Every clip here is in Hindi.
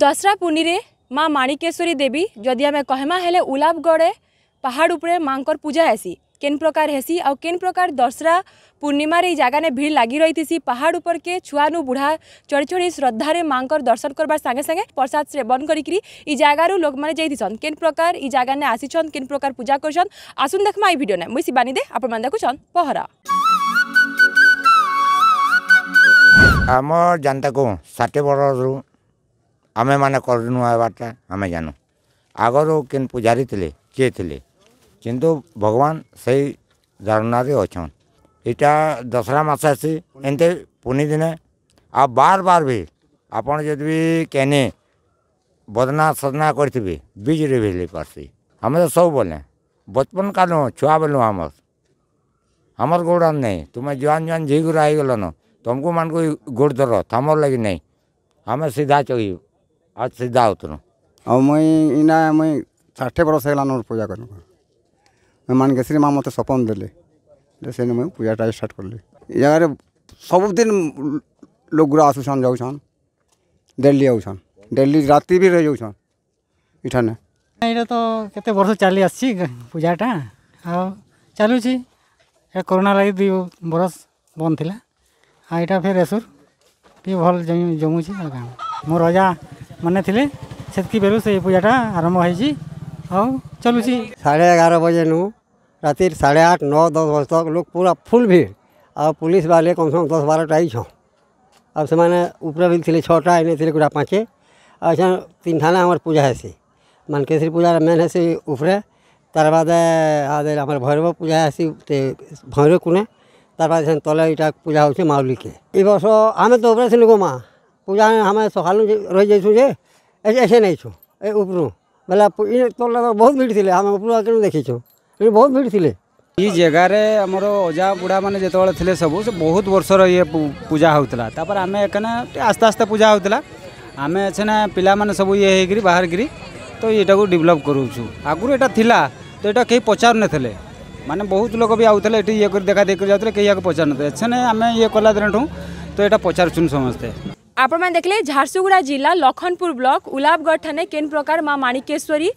ଦଶରା ପୂର୍ଣ୍ଣିରେ ମା ମାଣିକେଶ୍ୱରୀ ଦେବୀ ଯଦି ଆମେ କହେମା ହେଲେ ଉଲାପଗଡ଼େ ପାହାଡ଼ ଉପରେ ମାଙ୍କର ପୂଜା ହେସି କେନ୍ ପ୍ରକାର ହେସି ଆଉ କେନ୍ ପ୍ରକାର ଦଶରା ପୂର୍ଣ୍ଣିମାରେ ଏଇ ଜାଗାନେ ଭିଡ଼ ଲାଗି ରହିଥିସି ପାହାଡ଼ ଉପରକେ ଛୁଆନୁ ବୁଢ଼ା ଚଢ଼ି ଚଢ଼ି ଶ୍ରଦ୍ଧାରେ ମାଙ୍କର ଦର୍ଶନ କରବାର ସାଙ୍ଗେ ସାଙ୍ଗେ ପ୍ରସାଦ ସେବନ କରିକିରି ଇ ଜାଗାରୁ ଲୋକମାନେ ଯାଇଥିସନ୍ କେନ୍ ପ୍ରକାର ଇ ଜାଗାନେ ଆସିଛନ୍ କେନ୍ ପ୍ରକାର ପୂଜା କରିଛନ୍ ଆସୁନ୍ ଦେଖମା ଏଇ ଭିଡ଼ିଓନେ ମୁଇଁ ଶିବାନୀ ଦେ ଆପଣମାନେ ଦେଖୁଛନ୍ ପହରା ଆମର ଜାନ୍ତାକୁ ଷାଠିଏ ବର୍ଷରୁ ଆମେମାନେ କରିନୁ ହେବାର୍ଟା ଆମେ ଜାନୁ ଆଗରୁ କେନ୍ ପୂଜାରୀ ଥିଲେ କିଏ ଥିଲେ କିନ୍ତୁ ଭଗବାନ ସେଇ ଧାରଣାରେ ଅଛନ୍ ଇଟା ଦଶହରା ମାସ ଆସି ଏମିତି ପୁନି ଦିନେ ଆଉ ବାର ବାର ବି ଆପଣ ଯଦି ବି କେନେ ବଦନା ସଦନା କରିଥିବେ ବିଜରେ ବି ହେଇପାର୍ସି ଆମେ ତ ସବୁବେଲେ ବଚପନ କାଲୁ ଛୁଆ ବେଲୁ ଆମର୍ ଆମର୍ ଗୋଡ଼ାନ ନାଇଁ ତୁମେ ଜୁଆନ୍ ଜୁଆନ୍ ଝିଗୁରା ହେଇଗଲନ ତମକୁ ମାନଙ୍କୁ ଗୋଡ଼ ଧର ଥମର ଲାଗି ନାଇଁ ଆମେ ସିଧା ଚଢ଼ିବୁ आज सीधा उतर मुई इना मुई षाठे बरस है पूजा कर मानकेश्री माँ मत सपन दे मुझे पूजा टाइम स्टार्ट कर ली जगह सब दिन लोग जाऊन डेली आऊसन डेली रात भी रही जाऊन इठाने ये तो कते वर्ष चली आस पूजाटा हाँ चलू कोरोना लगे दु बरस बंद था आईटा फिर एसुर भी भल जमुच मो रजा ମାନେ ଥିଲେ ସେତିକି ବେଳୁ ସେ ପୂଜାଟା ଆରମ୍ଭ ହେଇଛି ଆଉ ଚଲୁଛି ସାଢ଼େ ଏଗାର ବଜେ ନୁ ରାତି ସାଢ଼େ ଆଠ ନଅ ଦଶ ବଜେ ତକ ଲୋକ ପୁରା ଫୁଲ୍ ଭିଡ଼ ଆଉ ପୁଲିସ ବାହାରିଲେ କମ୍ ସେ କମ୍ ଦଶ ବାରଟା ହେଇଛନ୍ ଆଉ ସେମାନେ ଉପରେ ବି ଥିଲେ ଛଅଟା ଏଇନେ ଥିଲେ ଗୁଡ଼ା ପାଞ୍ଚେ ଆଉ ସେ ତିନି ଠାନେ ଆମର ପୂଜା ହେସି ମାନ୍କେଶ୍ୱରୀ ପୂଜାର ମେନ୍ ହେସି ଉପରେ ତାର ବାଦେ ଆଦେ ଆମର ଭୈରବ ପୂଜା ହେସି ଭୈରବ କୁନେ ତାର ବାଦେ ସେ ତଲେ ଇଟା ପୂଜା ହେଉଛି ମାଉଲିକେ ଏ ବର୍ଷ ଆମେ ତ ଉପରେ ଥିଲୁ ଗୋ ମା' पूजा हमें सोहालू रही जाइसू जे ऐसे ऐसे नहीं छो उपरू बोले तो बहुत भीड़ थी आम उपरू आगे देखी छो बहुत भीड़ थी ये जगह रे आमर अजा बुढ़ा मैंने जो थे सब से बहुत वर्षर ये पूजा होता तापर आम एक आस्ते आस्ते पूजा होता आम छेना पाने सब ये होकर बाहर गिरी तो यहाँ को डेभलप करूचु आगुरी यहाँ तो यहाँ कहीं पचार नहीं माने बहुत लोग भी आते ये देखा देखकर जाते कहीं यहाँ पचार नहीं छेने आम ये कला दिन तो यहाँ पचारून समस्ते আপনার দেখলে ঝারসুগুড়া জেলা লক্ষনপুর ব্লক উলাবগড় ঠানে কেন প্রকার মা মাণিকেশ্বরী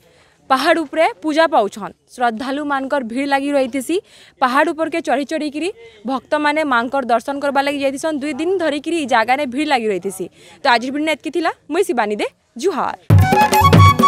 পাহাড় উপরে পূজা পাউছন শ্রদ্ধালু মানকর ভিড় লাগি রয়েছি পাহাড় উপরকে চড়ি চড়িকি ভক্ত মানে মাঙ্কর দর্শন করবার লাগি যাইছন দুই দিন ধরিকি এই জায়গায় ভিড় লাগি রয়েছি তো আজ ভিড় এতকি লা মুই শিবানী দে জুহার